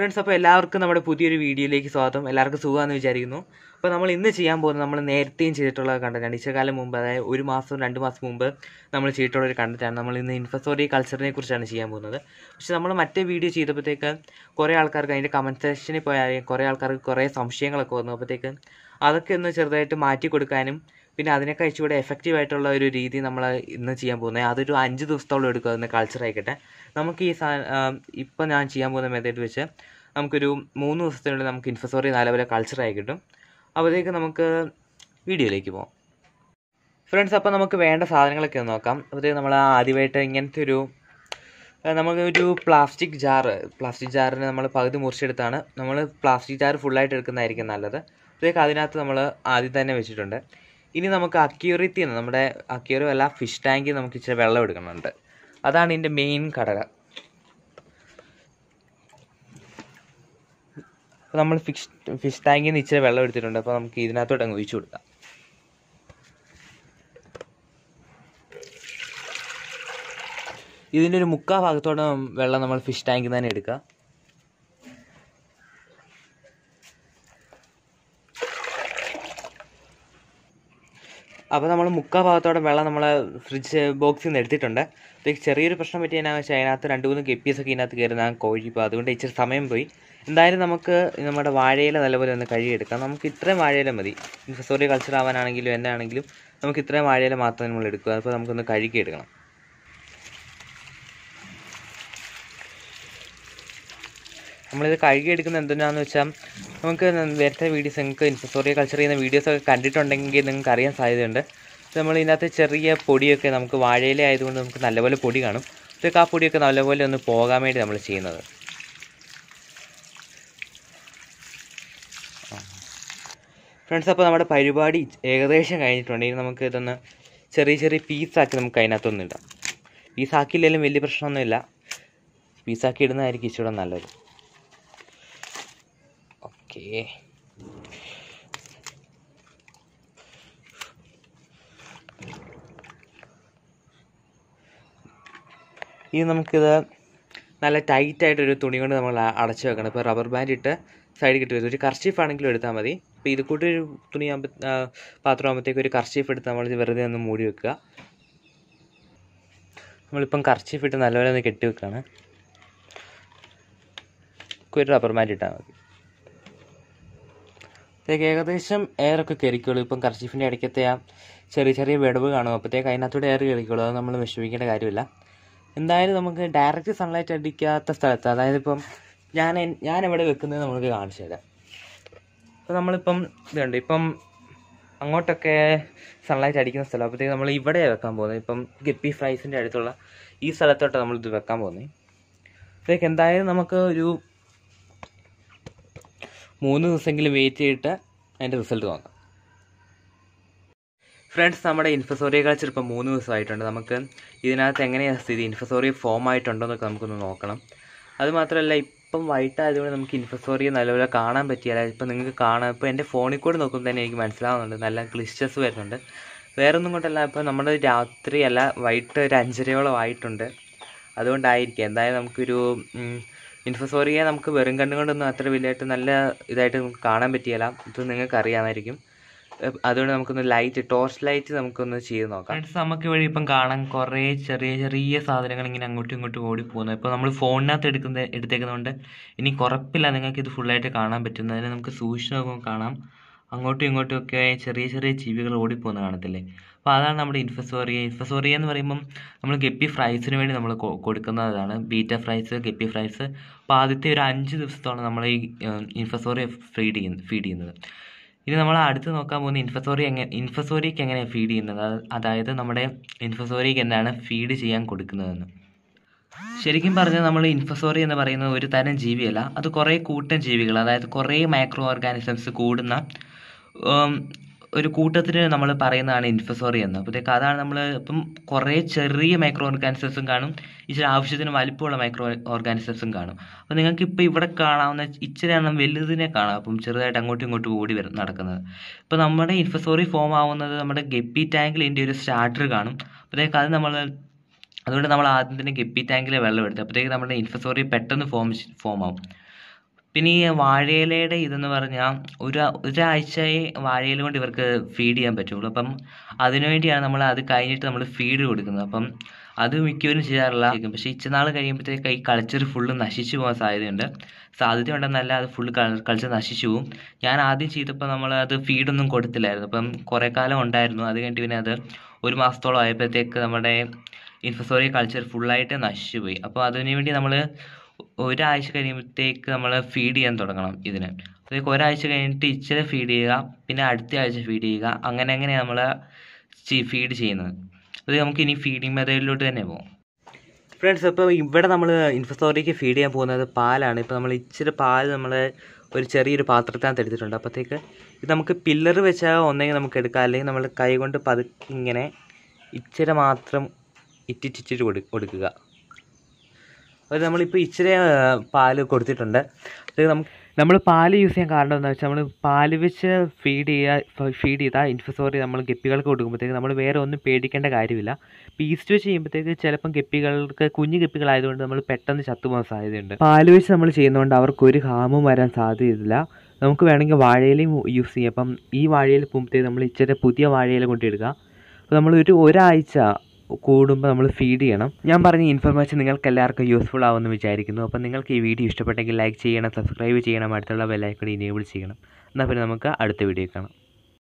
Friends അപ്പോൾ എല്ലാവർക്കും നമ്മുടെ പുതിയൊരു വീഡിയോയിലേക്ക് സ്വാഗതം എല്ലാവർക്കും സുഖമാണെന്ന് വിചാരിക്കുന്നു അപ്പോൾ നമ്മൾ ഇന്ന് ചെയ്യാൻ പോകുന്നത് നമ്മൾ നേരത്തെയും ചെയ്തിട്ടുള്ള കണ്ടൻറ്റാണ് ഇച്ചകാലം മുമ്പ് അതായത് ഒരു മാസം രണ്ട് മാസം മുമ്പ് നമ്മൾ ചെയ്തിട്ടുള്ള ഒരു കണ്ടൻറ്റാണ് നമ്മൾ ഇന്ന് ഇൻഫസ്റ്റോറി കൾച്ചറിനെ കുറിച്ചാണ് ചെയ്യാൻ പോകുന്നത് പക്ഷേ നമ്മൾ മറ്റേ വീഡിയോ ചെയ്തപ്പോഴത്തേക്ക് കുറേ ആൾക്കാർക്ക് അതിൻ്റെ കമൻറ്റ് സെക്ഷനിൽ പോയാൽ കുറേ ആൾക്കാർക്ക് കുറേ സംശയങ്ങളൊക്കെ വന്നു അപ്പോഴത്തേക്ക് അതൊക്കെ ഒന്ന് ചെറുതായിട്ട് മാറ്റി കൊടുക്കാനും പിന്നെ അതിനൊക്കെ ഇച്ചിരി എഫക്റ്റീവ് ആയിട്ടുള്ള ഒരു രീതി നമ്മൾ ഇന്ന് ചെയ്യാൻ പോകുന്നത് അതൊരു അഞ്ച് ദിവസത്തോളം എടുക്കുക അതിൻ്റെ കൾച്ചർ നമുക്ക് ഈ സാ ഇപ്പം ഞാൻ ചെയ്യാൻ പോകുന്ന മെത്തേഡ് വെച്ച് നമുക്കൊരു മൂന്ന് ദിവസത്തിനുള്ളിൽ നമുക്ക് ഇൻഫസോറി നാലവരെ കൾച്ചറായി കിട്ടും അപ്പോഴത്തേക്ക് നമുക്ക് വീഡിയോയിലേക്ക് പോകാം ഫ്രണ്ട്സ് അപ്പോൾ നമുക്ക് വേണ്ട സാധനങ്ങളൊക്കെ ഒന്ന് നോക്കാം അപ്പോഴത്തേക്ക് നമ്മൾ ആദ്യമായിട്ട് ഇങ്ങനത്തെ ഒരു നമുക്ക് ഒരു പ്ലാസ്റ്റിക് ജാറ് പ്ലാസ്റ്റിക് ജാറിന് നമ്മൾ പകുതി മുറിച്ചെടുത്താണ് നമ്മൾ പ്ലാസ്റ്റിക് ജാറ് ഫുള്ളായിട്ട് എടുക്കുന്നതായിരിക്കും നല്ലത് അപ്പോഴത്തേക്ക് അതിനകത്ത് നമ്മൾ ആദ്യം തന്നെ വെച്ചിട്ടുണ്ട് ഇനി നമുക്ക് അക്യൂറിറ്റി നമ്മുടെ അക്യൂറും അല്ല ഫിഷ് ടാങ്കിൽ നമുക്ക് ഇച്ചിരി വെള്ളം എടുക്കുന്നുണ്ട് അതാണ് ഇതിൻ്റെ മെയിൻ ഘടകം അപ്പോൾ നമ്മൾ ഫിഷ് ഫിഷ് ടാങ്കിൽ നിന്ന് ഇച്ചിരി വെള്ളം എടുത്തിട്ടുണ്ട് അപ്പോൾ നമുക്ക് ഇതിനകത്തോട്ട് അങ്ങ് ഒഴിച്ചു കൊടുക്കാം ഇതിൻ്റെ ഒരു മുക്കാ ഭാഗത്തോടെ വെള്ളം നമ്മൾ ഫിഷ് ടാങ്കിൽ നിന്ന് തന്നെ എടുക്കുക അപ്പോൾ നമ്മൾ മുക്കാൽ ഭാഗത്തോടെ വെള്ളം നമ്മൾ ഫ്രിഡ്ജ് ബോക്സിൽ നിന്ന് എടുത്തിട്ടുണ്ട് അപ്പോൾ ചെറിയൊരു പ്രശ്നം പറ്റി എന്നാ വെച്ചാൽ അതിനകത്ത് രണ്ട് മൂന്ന് ഒക്കെ ഇതിനകത്ത് കയറുന്ന കോഴി ഇപ്പോൾ അതുകൊണ്ട് ഇച്ചിരി സമയം പോയി എന്തായാലും നമുക്ക് നമ്മുടെ വാഴയില നല്ലപോലെ ഒന്ന് കഴുകിയെടുക്കാം നമുക്ക് ഇത്രയും വാഴയില മതി സോറി കൾച്ചർ ആവാനാണെങ്കിലും എന്താണെങ്കിലും നമുക്ക് ഇത്രയും വാഴയില മാത്രം നമ്മൾ എടുക്കുക അപ്പോൾ നമുക്കൊന്ന് കഴുകിയെടുക്കണം നമ്മളിത് കഴുകിയെടുക്കുന്ന എന്തിനാണെന്ന് വെച്ചാൽ നമുക്ക് നേരത്തെ വീഡിയോസ് നിങ്ങൾക്ക് ഇൻസസോറിയ കൾച്ചർ ചെയ്യുന്ന വീഡിയോസൊക്കെ കണ്ടിട്ടുണ്ടെങ്കിൽ നിങ്ങൾക്ക് അറിയാൻ സാധ്യതയുണ്ട് നമ്മൾ ഇതിനകത്ത് ചെറിയ പൊടിയൊക്കെ നമുക്ക് വാഴയില ആയതുകൊണ്ട് നമുക്ക് നല്ലപോലെ പൊടി കാണും ഇതൊക്കെ ആ പൊടിയൊക്കെ നല്ലപോലെ ഒന്ന് പോകാൻ വേണ്ടി നമ്മൾ ചെയ്യുന്നത് ഫ്രണ്ട്സ് അപ്പോൾ നമ്മുടെ പരിപാടി ഏകദേശം കഴിഞ്ഞിട്ടുണ്ടെങ്കിൽ നമുക്ക് ഇതൊന്ന് ചെറിയ ചെറിയ പീസാക്കി നമുക്ക് അതിനകത്തൊന്നും ഇടാം പീസാക്കിയില്ലെങ്കിലും വലിയ പ്രശ്നമൊന്നുമില്ല പീസാക്കി ഇടുന്നതായിരിക്കും ഇച്ചിരി നല്ലത് Okay. ഇനി നമുക്കിത് നല്ല ടൈറ്റായിട്ടൊരു തുണി കൊണ്ട് നമ്മൾ അടച്ചു വെക്കണം ഇപ്പോൾ റബ്ബർ ബാൻഡ് ഇട്ട് സൈഡിൽ കിട്ടി ഒരു കർച്ചീഫ് ആണെങ്കിലും എടുത്താൽ മതി ഇപ്പോൾ ഇത് കൂട്ടി ഒരു തുണി ആകുമ്പോൾ പാത്രമാകുമ്പോഴത്തേക്ക് ഒരു കർച്ചീഫ് എടുത്ത് നമ്മൾ വെറുതെ ഒന്ന് മൂടി വെക്കുക നമ്മളിപ്പം കർച്ചീഫ് ഇട്ട് നല്ലപോലെ ഒന്ന് കെട്ടി വെക്കുകയാണ് ഒരു റബ്ബർ ബാൻഡ് ഇട്ടാൽ മതി അപ്പോഴത്തേക്ക് ഏകദേശം എയറൊക്കെ കയറിക്കോളൂ ഇപ്പം കർച്ചീഫിൻ്റെ ഇടയ്ക്കത്തെ ആ ചെറിയ ചെറിയ വിടവ് കാണും അപ്പോഴത്തേക്ക് അതിനകത്തൂടെ എയർ കയറിക്കോളൂ അത് നമ്മൾ വിഷമിക്കേണ്ട കാര്യമില്ല എന്തായാലും നമുക്ക് ഡയറക്റ്റ് സൺലൈറ്റ് അടിക്കാത്ത സ്ഥലത്ത് അതായത് ഇപ്പം ഞാൻ ഞാൻ എവിടെ വെക്കുന്നത് നമുക്ക് കാണിച്ചു തരാം അപ്പോൾ നമ്മളിപ്പം ഇതുണ്ട് ഇപ്പം അങ്ങോട്ടൊക്കെ സൺലൈറ്റ് അടിക്കുന്ന സ്ഥലം അപ്പോഴത്തേക്ക് നമ്മൾ ഇവിടെ വെക്കാൻ പോകുന്നത് ഇപ്പം ഗപ്പി ഫ്രൈസിൻ്റെ അടുത്തുള്ള ഈ സ്ഥലത്തോട്ട് നമ്മൾ ഇത് വെക്കാൻ പോകുന്നത് അപ്പോഴത്തേക്ക് എന്തായാലും നമുക്ക് ഒരു മൂന്ന് ദിവസമെങ്കിലും വെയിറ്റ് ചെയ്തിട്ട് അതിൻ്റെ റിസൾട്ട് നോക്കാം ഫ്രണ്ട്സ് നമ്മുടെ കളിച്ച് ഇപ്പം മൂന്ന് ദിവസമായിട്ടുണ്ട് നമുക്ക് ഇതിനകത്ത് എങ്ങനെയാണ് സ്ഥിതി ഇൻഫസോറിയ ഫോം ആയിട്ടുണ്ടോ എന്നൊക്കെ നമുക്കൊന്ന് നോക്കണം അതുമാത്രമല്ല ഇപ്പം വൈകിട്ടായതുകൊണ്ട് നമുക്ക് ഇൻഫസോറിയ നല്ലപോലെ കാണാൻ അതായത് ഇപ്പം നിങ്ങൾക്ക് കാണാം ഇപ്പോൾ എൻ്റെ ഫോണിൽ കൂടെ നോക്കുമ്പോൾ തന്നെ എനിക്ക് മനസ്സിലാവുന്നുണ്ട് നല്ല ക്ലിസ്റ്റസ് വരുന്നുണ്ട് വേറെ ഒന്നും കൊണ്ടല്ല ഇപ്പോൾ നമ്മുടെ രാത്രിയല്ല വൈകിട്ട് ഒരു അഞ്ചരയോളം ആയിട്ടുണ്ട് അതുകൊണ്ടായിരിക്കും എന്തായാലും നമുക്കൊരു ഇൻഫോസോറിയെ നമുക്ക് വെറും കണ്ണുകൊണ്ടൊന്നും അത്ര വലിയായിട്ട് നല്ല ഇതായിട്ട് നമുക്ക് കാണാൻ പറ്റിയല്ല ഇത് നിങ്ങൾക്ക് അറിയാമായിരിക്കും അതുകൊണ്ട് നമുക്കൊന്ന് ലൈറ്റ് ടോർച്ച് ലൈറ്റ് നമുക്കൊന്ന് ചെയ്ത് നോക്കാം ഫ്രണ്ട്സ് നമുക്ക് വഴി ഇപ്പം കാണാൻ കുറേ ചെറിയ ചെറിയ സാധനങ്ങൾ ഇങ്ങനെ അങ്ങോട്ടും ഇങ്ങോട്ടും പോകുന്നു ഇപ്പൊ നമ്മൾ ഫോണിനകത്ത് എടുക്കുന്ന എടുത്തേക്കുന്നതുകൊണ്ട് ഇനി കുറപ്പില്ല നിങ്ങൾക്ക് ഇത് ഫുള്ളായിട്ട് കാണാൻ പറ്റുന്നതിന് നമുക്ക് സൂക്ഷിച്ച് നോക്കുമ്പോൾ കാണാം അങ്ങോട്ടും ഇങ്ങോട്ടുമൊക്കെയായി ചെറിയ ചെറിയ ജീവികൾ ഓടിപ്പോകുന്ന കാണത്തില്ലേ അപ്പോൾ അതാണ് നമ്മുടെ ഇൻഫസോറിയ ഇൻഫസോറിയ എന്ന് പറയുമ്പം നമ്മൾ ഗപ്പി ഫ്രൈസിന് വേണ്ടി നമ്മൾ കൊടുക്കുന്നതാണ് ബീറ്റ ഫ്രൈസ് ഗപ്പി ഫ്രൈസ് അപ്പോൾ ആദ്യത്തെ ഒരു അഞ്ച് ദിവസത്തോളം നമ്മൾ ഈ ഇൻഫസോറിയ ഫീഡ് ചെയ്യുന്നത് ഫീഡ് ചെയ്യുന്നത് ഇനി നമ്മൾ അടുത്ത് നോക്കാൻ പോകുന്ന ഇൻഫസോറി എങ്ങനെ ഇൻഫസോറിക്ക് എങ്ങനെയാണ് ഫീഡ് ചെയ്യുന്നത് അതായത് നമ്മുടെ ഇൻഫസോറിക്ക് എന്താണ് ഫീഡ് ചെയ്യാൻ കൊടുക്കുന്നതെന്ന് ശരിക്കും പറഞ്ഞാൽ നമ്മൾ ഇൻഫസോറി എന്ന് പറയുന്നത് ഒരു തരം ജീവിയല്ല അത് കുറേ കൂട്ടം ജീവികൾ അതായത് കുറേ മൈക്രോ ഓർഗാനിസംസ് കൂടുന്ന ഒരു കൂട്ടത്തിന് നമ്മൾ പറയുന്നതാണ് ഇൻഫസോറി എന്ന് അപ്പോഴത്തേക്ക് അതാണ് നമ്മൾ ഇപ്പം കുറേ ചെറിയ മൈക്രോ ഓർഗാനിസംസും കാണും ഇച്ചിരി ആവശ്യത്തിന് വലിപ്പമുള്ള മൈക്രോ ഓർഗാനിസംസും കാണും അപ്പോൾ നിങ്ങൾക്ക് ഇപ്പോൾ ഇവിടെ കാണാവുന്ന ഇച്ചിരി എണ്ണം വലുതിനെ കാണാം അപ്പം ചെറുതായിട്ട് അങ്ങോട്ടും ഇങ്ങോട്ടും ഓടി വരും നടക്കുന്നത് ഇപ്പോൾ നമ്മുടെ ഇൻഫസോറി ഫോം ആവുന്നത് നമ്മുടെ ഗപ്പി ടാങ്കിൽ ഇതിൻ്റെ ഒരു സ്റ്റാർട്ടർ കാണും അപ്പോഴത്തേക്ക് അത് നമ്മൾ അതുകൊണ്ട് നമ്മൾ ആദ്യം തന്നെ ഗപ്പി ടാങ്കിലെ വെള്ളം എടുത്ത് അപ്പോഴത്തേക്ക് നമ്മുടെ ഇൻഫസോറി പെട്ടെന്ന് ഫോം ഫോം ആവും പിന്നെ ഈ വാഴയിലയുടെ ഇതെന്ന് പറഞ്ഞാൽ ഒരു ഒരാഴ്ചയെ വാഴയില കൊണ്ട് ഇവർക്ക് ഫീഡ് ചെയ്യാൻ പറ്റുള്ളൂ അപ്പം അതിനുവേണ്ടിയാണ് നമ്മൾ അത് കഴിഞ്ഞിട്ട് നമ്മൾ ഫീഡ് കൊടുക്കുന്നത് അപ്പം അത് മിക്കവരും ചെയ്യാറില്ല പക്ഷേ ഇച്ചനാൾ കഴിയുമ്പോഴത്തേക്ക് ഈ കൾച്ചർ ഫുള്ള് നശിച്ചു പോകാൻ സാധ്യതയുണ്ട് സാധ്യതയുണ്ടെന്നല്ല അത് ഫുള്ള് കൾച്ചർ നശിച്ചു പോകും ഞാൻ ആദ്യം ചെയ്തപ്പോൾ നമ്മൾ അത് ഫീഡൊന്നും കൊടുത്തില്ലായിരുന്നു അപ്പം കുറേ കാലം ഉണ്ടായിരുന്നു അത് കഴിഞ്ഞിട്ട് പിന്നെ അത് ഒരു മാസത്തോളം ആയപ്പോഴത്തേക്ക് നമ്മുടെ ഇൻഫസോറിയ കൾച്ചർ ഫുള്ളായിട്ട് നശിച്ചു പോയി അപ്പോൾ അതിനുവേണ്ടി നമ്മൾ ഒരാഴ്ച കഴിയുമ്പോഴത്തേക്ക് നമ്മൾ ഫീഡ് ചെയ്യാൻ തുടങ്ങണം ഇതിന് അപ്പോഴേക്ക് ഒരാഴ്ച കഴിഞ്ഞിട്ട് ഇച്ചിരി ഫീഡ് ചെയ്യുക പിന്നെ അടുത്ത ആഴ്ച ഫീഡ് ചെയ്യുക അങ്ങനെ അങ്ങനെ നമ്മൾ ഫീഡ് ചെയ്യുന്നത് അത് നമുക്ക് ഇനി ഫീഡിങ് മെത്തേഡിലോട്ട് തന്നെ പോകും ഫ്രണ്ട്സ് ഇപ്പോൾ ഇവിടെ നമ്മൾ ഇൻഫസ്റ്റോറിക്ക് ഫീഡ് ചെയ്യാൻ പോകുന്നത് പാലാണ് ഇപ്പോൾ നമ്മൾ ഇച്ചിരി പാൽ നമ്മൾ ഒരു ചെറിയൊരു പാത്രത്തിനകത്ത് എടുത്തിട്ടുണ്ട് അപ്പോഴത്തേക്ക് ഇത് നമുക്ക് പില്ലർ വെച്ചാൽ ഒന്നെങ്കിൽ നമുക്ക് എടുക്കാം അല്ലെങ്കിൽ നമ്മൾ കൈ കൊണ്ട് പതുക്കിങ്ങനെ ഇച്ചിരി മാത്രം ഇറ്റിച്ചിട്ട് കൊടുക്കുക അത് നമ്മളിപ്പോൾ ഇച്ചിരി പാല് കൊടുത്തിട്ടുണ്ട് അത് നമുക്ക് നമ്മൾ പാല് യൂസ് ചെയ്യാൻ കാരണം എന്താ വെച്ചാൽ നമ്മൾ പാല് വെച്ച് ഫീഡ് ചെയ്യുക ഫീഡ് ചെയ്താൽ ഇൻഫസോറി നമ്മൾ ഗപ്പികൾക്ക് കൊടുക്കുമ്പോഴത്തേക്ക് നമ്മൾ വേറെ ഒന്നും പേടിക്കേണ്ട കാര്യമില്ല പീസ്റ്റ് വെച്ച് ചെയ്യുമ്പോഴത്തേക്ക് ചിലപ്പം ഗപ്പികൾക്ക് കുഞ്ഞു ഗപ്പികളായതുകൊണ്ട് നമ്മൾ പെട്ടെന്ന് ചത്തുപോകാൻ സാധ്യതയുണ്ട് പാല് വെച്ച് നമ്മൾ ചെയ്യുന്നതുകൊണ്ട് അവർക്ക് ഒരു ഹാമും വരാൻ സാധ്യതയില്ല നമുക്ക് വേണമെങ്കിൽ വാഴയിലയും യൂസ് ചെയ്യാം അപ്പം ഈ വാഴയിൽ പോകുമ്പോഴത്തേക്ക് നമ്മൾ ഇച്ചിരി പുതിയ വാഴയില കൊണ്ടിടുക അപ്പോൾ നമ്മൾ ഒരു ഒരാഴ്ച കൂടുമ്പോൾ നമ്മൾ ഫീഡ് ചെയ്യണം ഞാൻ പറഞ്ഞ ഇൻഫർമേഷൻ നിങ്ങൾക്ക് എല്ലാവർക്കും യൂസ്ഫുൾ ആവുമെന്ന് വിചാരിക്കുന്നു അപ്പോൾ നിങ്ങൾക്ക് ഈ വീഡിയോ ഇഷ്ടപ്പെട്ടെങ്കിൽ ലൈക്ക് ചെയ്യണം സബ്സ്ക്രൈബ് ചെയ്യണം അടുത്തുള്ള ബെല്ലൈക്കൺ ഇനേബിൾ ചെയ്യണം എന്നാൽ പിന്നെ നമുക്ക് അടുത്ത വീഡിയോ കാണാം